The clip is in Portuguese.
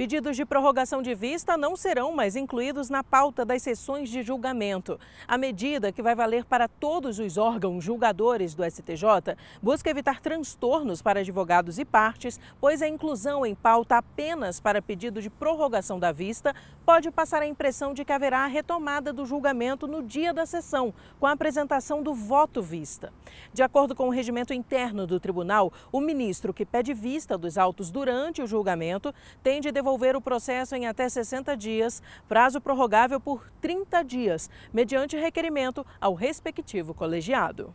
Pedidos de prorrogação de vista não serão mais incluídos na pauta das sessões de julgamento. A medida, que vai valer para todos os órgãos julgadores do STJ, busca evitar transtornos para advogados e partes, pois a inclusão em pauta apenas para pedido de prorrogação da vista pode passar a impressão de que haverá a retomada do julgamento no dia da sessão, com a apresentação do voto vista. De acordo com o regimento interno do tribunal, o ministro que pede vista dos autos durante o julgamento tem de devolver devolver o processo em até 60 dias, prazo prorrogável por 30 dias, mediante requerimento ao respectivo colegiado.